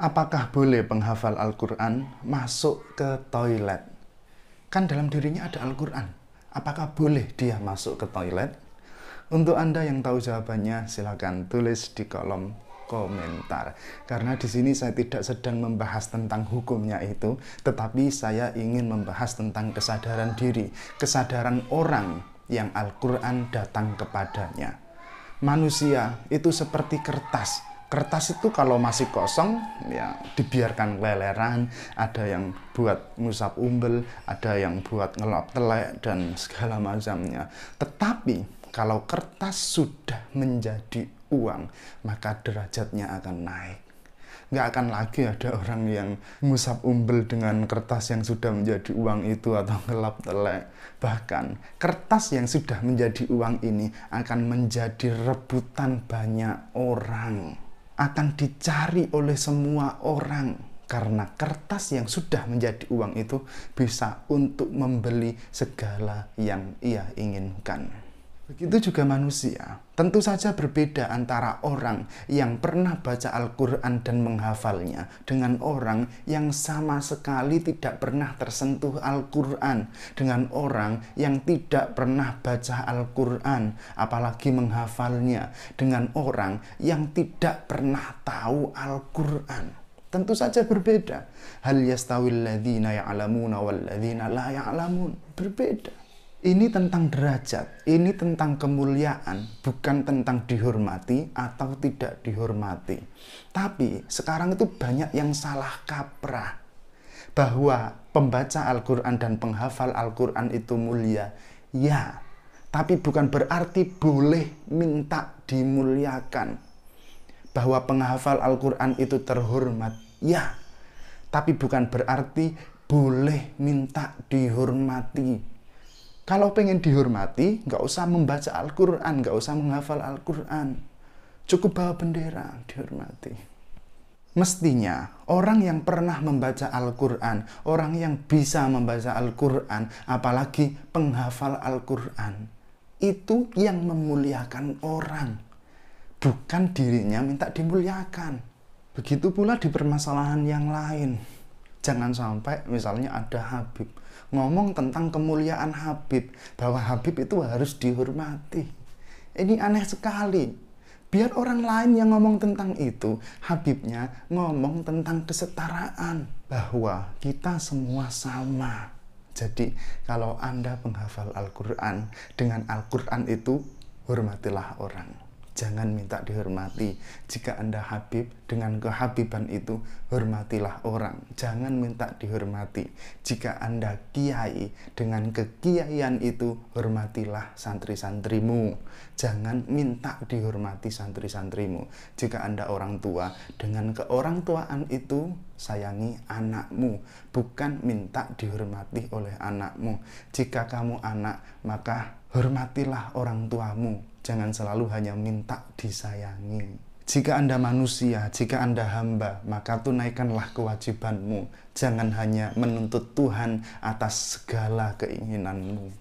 Apakah boleh penghafal Al-Quran masuk ke toilet? Kan dalam dirinya ada Al-Quran. Apakah boleh dia masuk ke toilet? Untuk Anda yang tahu jawabannya, silakan tulis di kolom komentar. Karena di sini saya tidak sedang membahas tentang hukumnya itu, tetapi saya ingin membahas tentang kesadaran diri, kesadaran orang yang Al-Quran datang kepadanya. Manusia itu seperti kertas kertas itu kalau masih kosong ya dibiarkan leleran ada yang buat ngusap umbel ada yang buat ngelap telek dan segala macamnya tetapi kalau kertas sudah menjadi uang maka derajatnya akan naik nggak akan lagi ada orang yang ngusap umbel dengan kertas yang sudah menjadi uang itu atau ngelap telek bahkan kertas yang sudah menjadi uang ini akan menjadi rebutan banyak orang akan dicari oleh semua orang karena kertas yang sudah menjadi uang itu bisa untuk membeli segala yang ia inginkan. Begitu juga manusia, tentu saja berbeda antara orang yang pernah baca Al-Quran dan menghafalnya dengan orang yang sama sekali tidak pernah tersentuh Al-Quran, dengan orang yang tidak pernah baca Al-Quran, apalagi menghafalnya, dengan orang yang tidak pernah tahu Al-Quran. Tentu saja berbeda. Hal yastawil ladzina ya'lamuna wal ladhina la ya'lamun. Berbeda. Ini tentang derajat, ini tentang kemuliaan, bukan tentang dihormati atau tidak dihormati. Tapi sekarang itu banyak yang salah kaprah bahwa pembaca Al-Quran dan penghafal Al-Quran itu mulia. Ya, tapi bukan berarti boleh minta dimuliakan. Bahwa penghafal Al-Quran itu terhormat. Ya, tapi bukan berarti boleh minta dihormati kalau pengen dihormati, nggak usah membaca Al-Quran, nggak usah menghafal Al-Quran. Cukup bawa bendera, dihormati. Mestinya orang yang pernah membaca Al-Quran, orang yang bisa membaca Al-Quran, apalagi penghafal Al-Quran, itu yang memuliakan orang, bukan dirinya minta dimuliakan. Begitu pula di permasalahan yang lain. Jangan sampai misalnya ada Habib ngomong tentang kemuliaan Habib, bahwa Habib itu harus dihormati. Ini aneh sekali. Biar orang lain yang ngomong tentang itu, Habibnya ngomong tentang kesetaraan, bahwa kita semua sama. Jadi, kalau Anda penghafal Al-Quran, dengan Al-Quran itu hormatilah orang jangan minta dihormati. Jika Anda Habib, dengan kehabiban itu, hormatilah orang. Jangan minta dihormati. Jika Anda Kiai, dengan kekiaian itu, hormatilah santri-santrimu. Jangan minta dihormati santri-santrimu. Jika Anda orang tua, dengan keorang tuaan itu, sayangi anakmu, bukan minta dihormati oleh anakmu. Jika kamu anak, maka hormatilah orang tuamu, Jangan selalu hanya minta disayangi. Jika Anda manusia, jika Anda hamba, maka tunaikanlah kewajibanmu. Jangan hanya menuntut Tuhan atas segala keinginanmu.